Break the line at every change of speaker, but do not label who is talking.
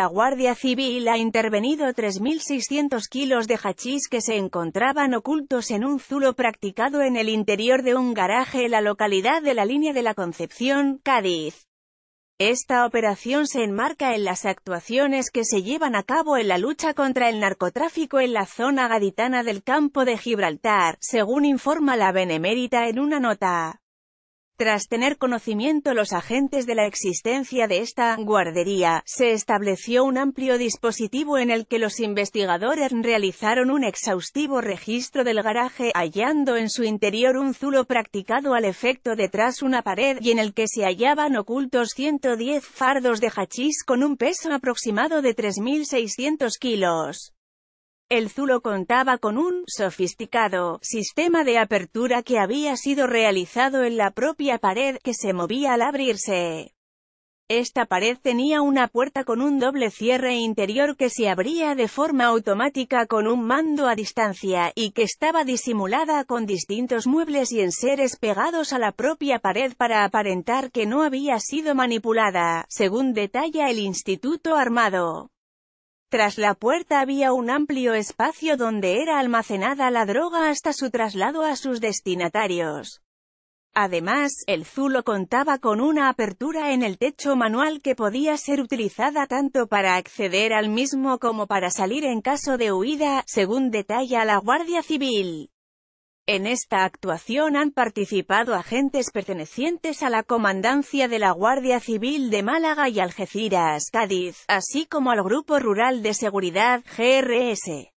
la Guardia Civil ha intervenido 3.600 kilos de hachís que se encontraban ocultos en un zulo practicado en el interior de un garaje en la localidad de la Línea de la Concepción, Cádiz. Esta operación se enmarca en las actuaciones que se llevan a cabo en la lucha contra el narcotráfico en la zona gaditana del campo de Gibraltar, según informa la Benemérita en una nota. Tras tener conocimiento los agentes de la existencia de esta guardería, se estableció un amplio dispositivo en el que los investigadores realizaron un exhaustivo registro del garaje, hallando en su interior un zulo practicado al efecto detrás una pared y en el que se hallaban ocultos 110 fardos de hachís con un peso aproximado de 3.600 kilos. El Zulo contaba con un sofisticado sistema de apertura que había sido realizado en la propia pared, que se movía al abrirse. Esta pared tenía una puerta con un doble cierre interior que se abría de forma automática con un mando a distancia, y que estaba disimulada con distintos muebles y enseres pegados a la propia pared para aparentar que no había sido manipulada, según detalla el Instituto Armado. Tras la puerta había un amplio espacio donde era almacenada la droga hasta su traslado a sus destinatarios. Además, el Zulo contaba con una apertura en el techo manual que podía ser utilizada tanto para acceder al mismo como para salir en caso de huida, según detalla la Guardia Civil. En esta actuación han participado agentes pertenecientes a la Comandancia de la Guardia Civil de Málaga y Algeciras, Cádiz, así como al Grupo Rural de Seguridad, GRS.